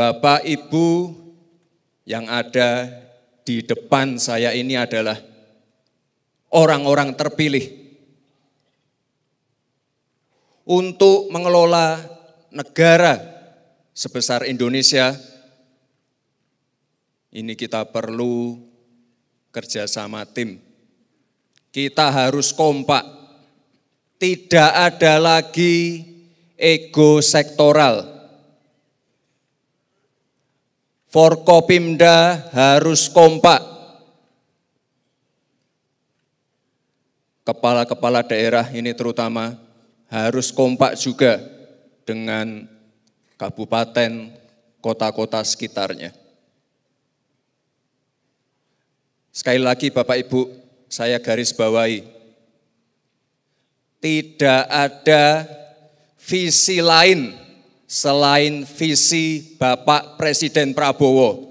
Bapak Ibu yang ada di depan saya ini adalah orang-orang terpilih untuk mengelola negara sebesar Indonesia. Ini kita perlu kerjasama tim. Kita harus kompak. Tidak ada lagi ego sektoral. Forkopimda harus kompak. Kepala-kepala daerah ini terutama harus kompak juga dengan kabupaten, kota-kota sekitarnya. Sekali lagi Bapak Ibu, saya garis bawahi. Tidak ada visi lain selain visi Bapak Presiden Prabowo.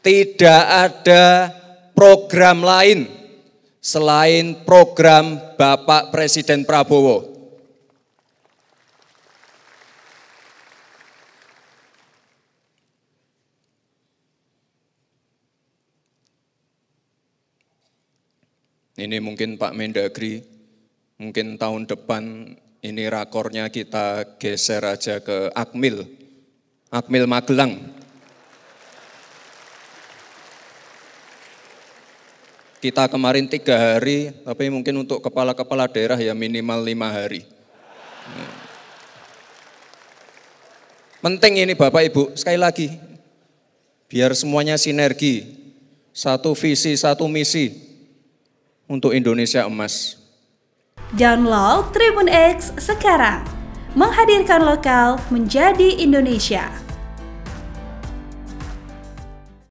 Tidak ada program lain selain program Bapak Presiden Prabowo. Ini mungkin Pak Mendagri, mungkin tahun depan ini rakornya kita geser aja ke Akmil, Akmil Magelang. Kita kemarin tiga hari, tapi mungkin untuk kepala-kepala daerah ya minimal lima hari. Penting ini Bapak Ibu, sekali lagi, biar semuanya sinergi, satu visi, satu misi untuk Indonesia emas. Download Tribun X sekarang, menghadirkan lokal menjadi Indonesia.